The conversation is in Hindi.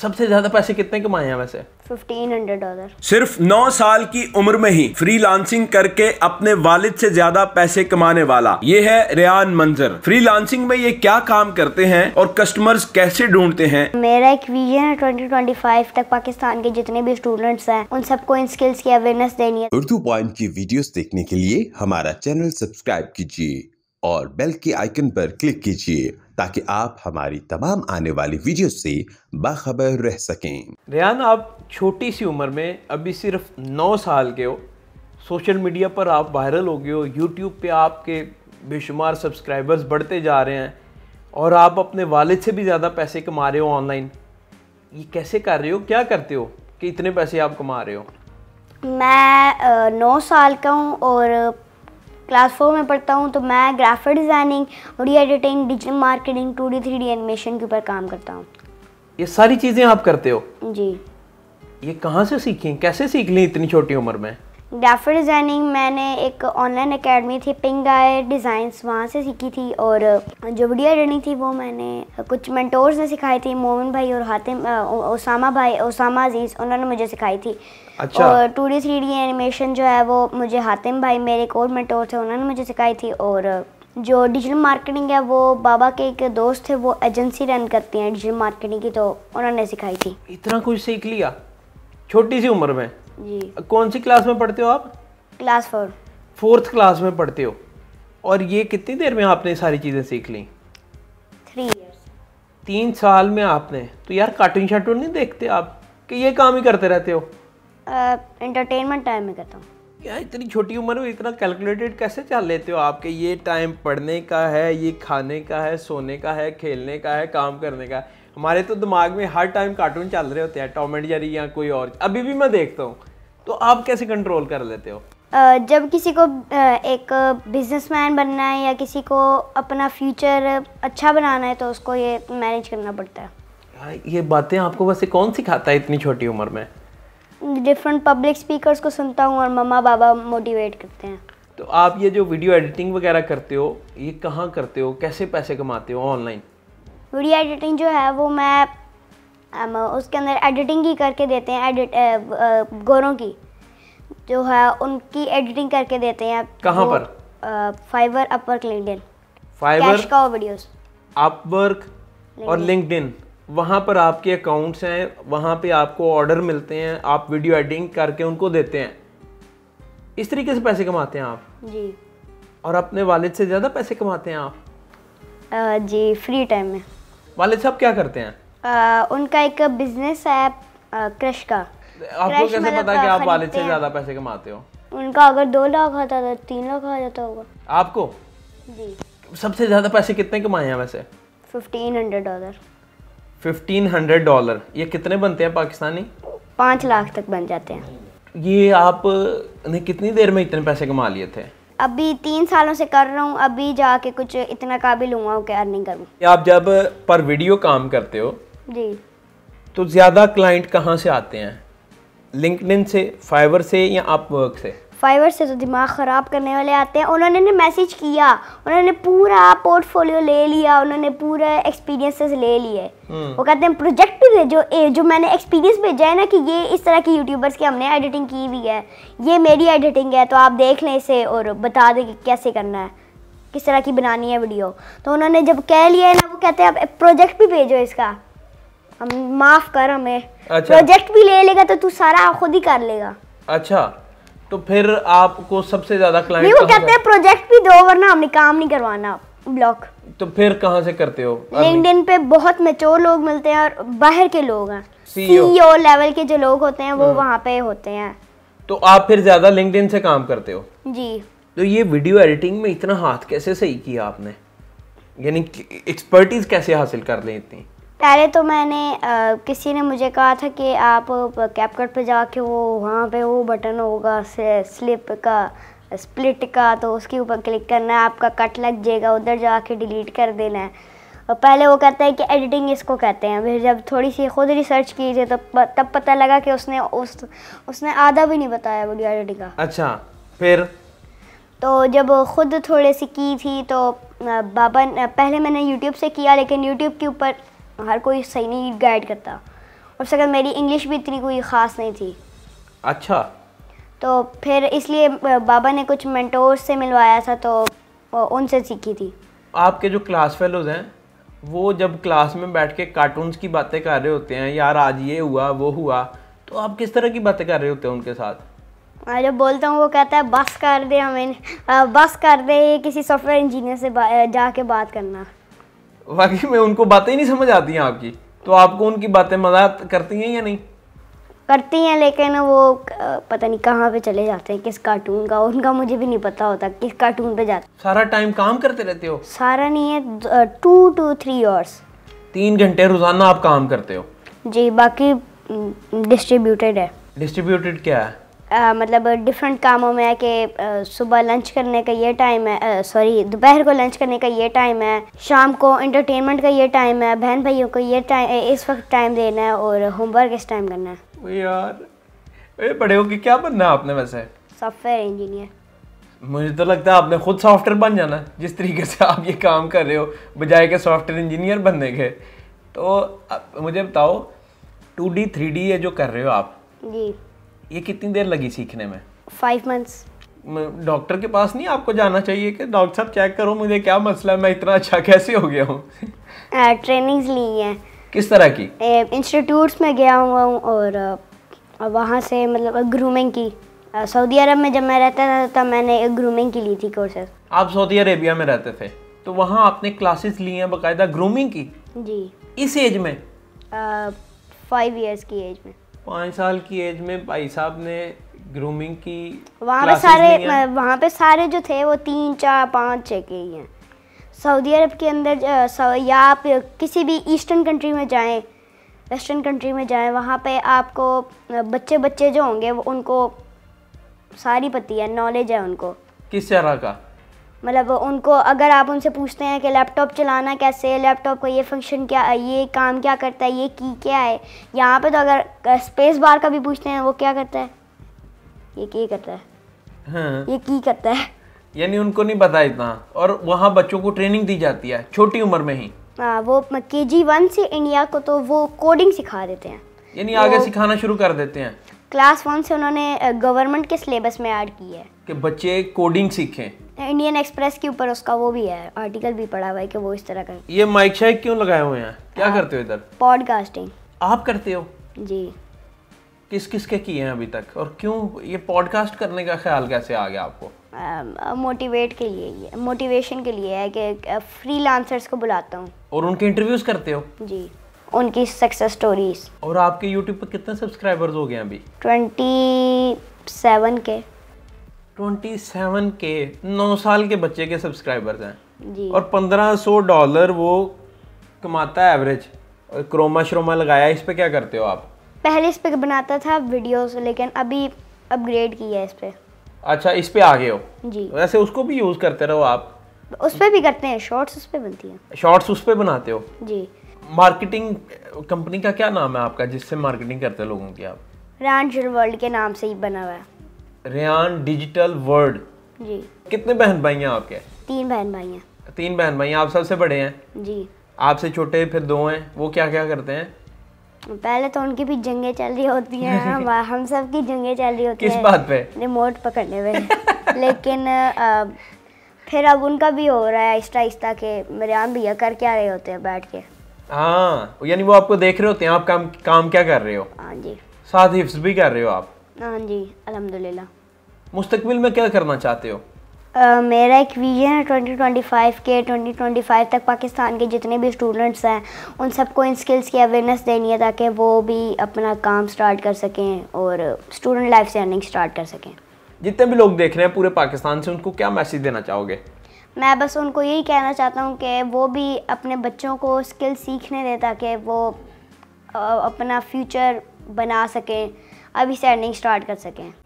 सबसे ज्यादा पैसे कितने कमाए हैं वैसे 1500 सिर्फ 9 साल की उम्र में ही फ्रीलांसिंग करके अपने वालिद से ज्यादा पैसे कमाने वाला ये है रियान मंजर फ्रीलांसिंग में ये क्या काम करते हैं और कस्टमर्स कैसे ढूंढते हैं मेरा एक विजन है 2025 तक पाकिस्तान के जितने भी स्टूडेंट्स हैं उन सबको इन स्किल्स की अवेयरनेस देनी है उर्दू पॉइंट की वीडियो देखने के लिए हमारा चैनल सब्सक्राइब कीजिए और बेल के आइकन पर क्लिक कीजिए ताकि आप हमारी तमाम आने वाली वीडियो से बाखबर रह सकें रियान आप छोटी सी उम्र में अभी सिर्फ नौ साल के हो सोशल मीडिया पर आप वायरल हो गए हो यूट्यूब पे आपके बेशुमार सब्सक्राइबर्स बढ़ते जा रहे हैं और आप अपने वालिद से भी ज़्यादा पैसे कमा रहे हो ऑनलाइन ये कैसे कर रहे हो क्या करते हो कि इतने पैसे आप कमा रहे हो मैं नौ साल का हूँ और क्लास फोर में पढ़ता हूँ तो मैं graphic designing re editing digital marketing two D three D animation के ऊपर काम करता हूँ ये सारी चीज़ें आप करते हो जी ये कहाँ से सीखी कैसे सीख ली इतनी छोटी उम्र में ग्राफिक डिज़ाइनिंग मैंने एक ऑनलाइन अकेडमी थी पिंग आए डिज़ाइंस वहाँ से सीखी थी और जो वीडियो एडिटिंग थी वो मैंने कुछ मेंटोर्स ने सिखाई थी मोमिन भाई और हातिम ओसामा भाई ओसामा अजीज़ उन्होंने मुझे सिखाई थी अच्छा। और two D three D animation जो है वो मुझे हातिम भाई मेरे एक और मेंटोर थे उन्होंने मुझे सिखाई थी और जो डिजिटल मार्केटिंग है वो बाबा के एक दोस्त थे वो एजेंसी रन करती हैं डिजिटल मार्केटिंग की तो उन्होंने सिखाई थी इतना कुछ सीख लिया छोटी सी उम्र में जी कौन सी क्लास में पढ़ते हो आप क्लास फोर फोर्थ क्लास में पढ़ते हो और ये कितनी देर में आपने सारी चीज़ें सीख ली थ्री तीन साल में आपने तो यार कार्टून शार्टून नहीं देखते आप कि ये काम ही करते रहते हो एंटरटेनमेंट टाइम में करता हूँ यार इतनी छोटी उम्र में इतना कैलकुलेटेड कैसे चल लेते हो आपके ये टाइम पढ़ने का है ये खाने का है सोने का है खेलने का है काम करने का है हमारे तो दिमाग में हर टाइम कार्टून चल रहे होते हैं टॉम एंड जेरी या कोई और अभी भी मैं देखता हूँ तो आप कैसे कंट्रोल कर लेते हो जब किसी को एक बिजनेसमैन बनना है या किसी को अपना फ्यूचर अच्छा बनाना है तो उसको ये मैनेज करना पड़ता है हाँ, ये बातें आपको वैसे कौन सिखाता है इतनी छोटी उम्र में डिफरेंट पब्लिक स्पीकर्स को सुनता हूँ और मम्मा बाबा मोटिवेट करते हैं तो आप ये जो वीडियो एडिटिंग वगैरह करते हो ये कहाँ करते हो कैसे पैसे कमाते हो ऑनलाइन वीडियो एडिटिंग जो है वो मैं उसके अंदर एडिटिंग ही करके देते हैं एडिट गोरों की जो है उनकी एडिटिंग करके देते हैं कहाँ पर फाइबर अपवर्क लिंकडिन फाइबर का वीडियोस अपवर्क और लिंकडिन वहाँ पर आपके अकाउंट्स हैं वहाँ पे आपको ऑर्डर मिलते हैं आप वीडियो एडिटिंग करके उनको देते हैं इस तरीके से पैसे कमाते हैं आप जी और अपने वालिद से ज़्यादा पैसे कमाते हैं आप आ, जी फ्री टाइम में वाले साहब क्या करते हैं आ, उनका एक बिजनेस है क्रश का आपको क्रश कैसे मतलब पता कि आप वाले से ज्यादा पैसे कमाते हो उनका अगर दो लाख होता तो तीन लाख हो जाता होगा आपको जी सबसे ज्यादा पैसे कितने कमाए हैं वैसे fifteen hundred dollar fifteen hundred dollar ये कितने बनते हैं पाकिस्तानी पाँच लाख तक बन जाते हैं ये आप ने कितनी देर में इतने पैसे कमा लिए थे अभी तीन सालों से कर रहा हूँ अभी जाके कुछ इतना काबिल हुआ हूँ क्या नहीं करूँ आप जब पर वीडियो काम करते हो जी तो ज़्यादा क्लाइंट कहाँ से आते हैं लिंकड से फाइवर से या अपवर्क से फाइवर से तो दिमाग ख़राब करने वाले आते हैं उन्होंने ने मैसेज किया उन्होंने पूरा पोर्टफोलियो ले लिया उन्होंने पूरा एक्सपीरियंसेस ले लिए हम्म। वो कहते हैं प्रोजेक्ट भी भेजो ए, जो मैंने एक्सपीरियंस भेजा है ना कि ये इस तरह के यूट्यूबर्स की हमने एडिटिंग की हुई है ये मेरी एडिटिंग है तो आप देख लें इसे और बता दें कि कैसे करना है किस तरह की बनानी है वीडियो तो उन्होंने जब कह लिया है ना वो कहते हैं आप प्रोजेक्ट भी भेजो इसका हम माफ़ कर हमें अच्छा। प्रोजेक्ट भी ले लेगा तो तू सारा खुद ही कर लेगा अच्छा तो फिर आपको सबसे ज्यादा क्लाइंट नहीं वो कहते हैं प्रोजेक्ट भी दो वरना हमने काम नहीं करवाना ब्लॉक तो फिर कहाँ से करते हो लिंक्डइन पे बहुत मेच्योर लोग मिलते हैं और बाहर के लोग हैं सीईओ लेवल के जो लोग होते हैं वो हाँ। वहाँ पे होते हैं तो आप फिर ज्यादा लिंक्डइन से काम करते हो जी तो ये वीडियो एडिटिंग में इतना हाथ कैसे सही किया आपने यानी एक्सपर्टीज कैसे हासिल कर ली इतनी पहले तो मैंने आ, किसी ने मुझे कहा था कि आप कैपकट पे जाके वो वहाँ पे वो बटन होगा स्लिप का स्प्लिट का तो उसके ऊपर क्लिक करना है आपका कट लग जाएगा उधर जाके डिलीट कर देना है और पहले वो कहता है कि एडिटिंग इसको कहते हैं फिर जब थोड़ी सी खुद रिसर्च की थी तो तब पता लगा कि उसने उस उसने आधा भी नहीं बताया वीडियो एडिटिंग का अच्छा फिर तो जब खुद थोड़े सी की थी तो बाबा पहले मैंने यूट्यूब से किया लेकिन यूट्यूब के ऊपर हर कोई सही नहीं गाइड करता और सेकंड मेरी इंग्लिश भी इतनी कोई ख़ास नहीं थी अच्छा तो फिर इसलिए बाबा ने कुछ मेंटोर्स से मिलवाया था तो उनसे सीखी थी आपके जो क्लास फेलोज़ हैं वो जब क्लास में बैठ के कार्टून्स की बातें कर रहे होते हैं यार आज ये हुआ वो हुआ तो आप किस तरह की बातें कर रहे होते हैं उनके साथ मैं जब बोलता हूँ वो कहता है बस कर दे हमें बस कर दे किसी सॉफ्टवेयर इंजीनियर से जाके बात करना वाकई में उनको बातें नहीं समझ आती हैं आपकी तो आपको उनकी बातें मजा करती हैं या नहीं करती हैं लेकिन वो पता नहीं कहाँ पे चले जाते हैं किस कार्टून का उनका मुझे भी नहीं पता होता किस कार्टून पे जाते सारा टाइम काम करते रहते हो सारा नहीं है टू टू थ्री आवर्स तीन घंटे रोजाना आप काम करते हो जी बाकी डिस्ट्रीब्यूटेड है डिस्ट्रीब्यूटेड क्या है आ, मतलब डिफरेंट कामों में है कि सुबह लंच करने का ये टाइम है सॉरी दोपहर को लंच करने का ये टाइम है शाम को एंटरटेनमेंट का ये टाइम है बहन भाइयों को ये टाइम इस वक्त टाइम देना है और होमवर्क इस टाइम करना है यार ए, बड़े हो क्या बनना है आपने वैसे सॉफ्टवेयर इंजीनियर मुझे तो लगता है आपने खुद सॉफ्टवेयर बन जाना जिस तरीके से आप ये काम कर रहे हो बजाय के सॉफ्टवेयर इंजीनियर बनने के तो मुझे बताओ टू डी थ्री डी ये जो कर रहे हो आप जी ये कितनी देर लगी सीखने में फाइव मंथ्स डॉक्टर के पास नहीं आपको जाना चाहिए कि डॉक्टर साहब चेक करो मुझे क्या मसला है मैं इतना अच्छा कैसे हो गया हूँ ट्रेनिंग्स uh, ली हैं किस तरह की इंस्टीट्यूट्स में गया हुआ हूँ और वहाँ से मतलब ग्रूमिंग की सऊदी अरब में जब मैं रहता था तब मैंने ग्रूमिंग की ली थी कोर्सेज आप सऊदी अरेबिया में रहते थे तो वहाँ आपने क्लासेस ली हैं बाकायदा ग्रूमिंग की जी इस एज में फाइव ईयर्स की एज में पाँच साल की एज में भाई साहब ने ग्रूमिंग की वहाँ पे सारे वहाँ पे सारे जो थे वो तीन चार पाँच छः के ही हैं सऊदी अरब के अंदर या आप किसी भी ईस्टर्न कंट्री में जाएं वेस्टर्न कंट्री में जाएं वहाँ पे आपको बच्चे बच्चे जो होंगे वो उनको सारी पती है नॉलेज है उनको किस तरह का मतलब उनको अगर आप उनसे पूछते हैं कि लैपटॉप चलाना कैसे है लैपटॉप का ये फंक्शन क्या ये काम क्या करता है ये की क्या है यहाँ पे तो अगर स्पेस बार का भी पूछते हैं वो क्या करता है ये की करता है हाँ। ये की करता है यानी उनको नहीं पता इतना और वहाँ बच्चों को ट्रेनिंग दी जाती है छोटी उम्र में ही हाँ वो के जी वन से इंडिया को तो वो कोडिंग सिखा देते हैं यानी आगे सिखाना शुरू कर देते हैं क्लास वन से उन्होंने गवर्नमेंट के सिलेबस में ऐड की है कि बच्चे कोडिंग सीखें इंडियन एक्सप्रेस के ऊपर उसका वो भी है आर्टिकल भी पढ़ा हुआ है कि वो इस तरह का ये माइक शाइक क्यों लगाए हुए हैं क्या आ, करते हो इधर पॉडकास्टिंग आप करते हो जी किस किस के किए हैं अभी तक और क्यों ये पॉडकास्ट करने का ख्याल कैसे आ गया आपको मोटिवेट के लिए मोटिवेशन के लिए है कि फ्री को बुलाता हूँ और उनके इंटरव्यूज करते हो जी उनकी सक्सेस स्टोरीज और आपके यूट्यूब पर कितने सब्सक्राइबर्स हो गए अभी ट्वेंटी सेवन के 27 के 9 साल के बच्चे के सब्सक्राइबर्स हैं और 1500 डॉलर वो कमाता है एवरेज और क्रोमा श्रोमा लगाया इस पे क्या करते हो आप पहले इस पे बनाता था वीडियोस लेकिन अभी अपग्रेड किया है इस पे अच्छा इस पे आ गए हो जी वैसे उसको भी यूज़ करते रहो आप उस पे भी करते हैं शॉर्ट्स उस पे बनती हैं शॉर्ट्स उस पे बनाते हो जी मार्केटिंग कंपनी का क्या नाम है आपका जिससे मार्केटिंग करते हैं लोगों की आप रैंडर वर्ल्ड के नाम से ही बना हुआ है रियान डिजिटल वर्ल्ड जी कितने बहन भाई हैं आपके तीन बहन भाई हैं तीन बहन भाई आप सबसे बड़े हैं जी आपसे छोटे फिर दो हैं वो क्या क्या करते हैं पहले तो उनकी भी जंगे चल रही होती हैं हम हम सब की जंगे चल रही होती किस है बात पे रिमोट पकड़ने में लेकिन अब, फिर अब उनका भी हो रहा है आहिस्ता आहिस्ता के मरियाम भैया कर क्या रहे होते हैं बैठ के हाँ यानी वो आपको देख रहे होते हैं आप काम काम क्या कर रहे हो हाँ जी साथ हिफ्स भी कर रहे हो आप हाँ जी अलहमदिल्ला मुस्तबिल में क्या करना चाहते हो Uh, मेरा एक विजन है 2025 के 2025 तक पाकिस्तान के जितने भी स्टूडेंट्स हैं उन सबको इन स्किल्स की अवेयरनेस देनी है ताकि वो भी अपना काम स्टार्ट कर सकें और स्टूडेंट लाइफ से अर्निंग स्टार्ट कर सकें जितने भी लोग देख रहे हैं पूरे पाकिस्तान से उनको क्या मैसेज देना चाहोगे मैं बस उनको यही कहना चाहता हूँ कि वो भी अपने बच्चों को स्किल्स सीखने दें ताकि वो अपना फ्यूचर बना सकें अभी इसे अर्निंग स्टार्ट कर सकें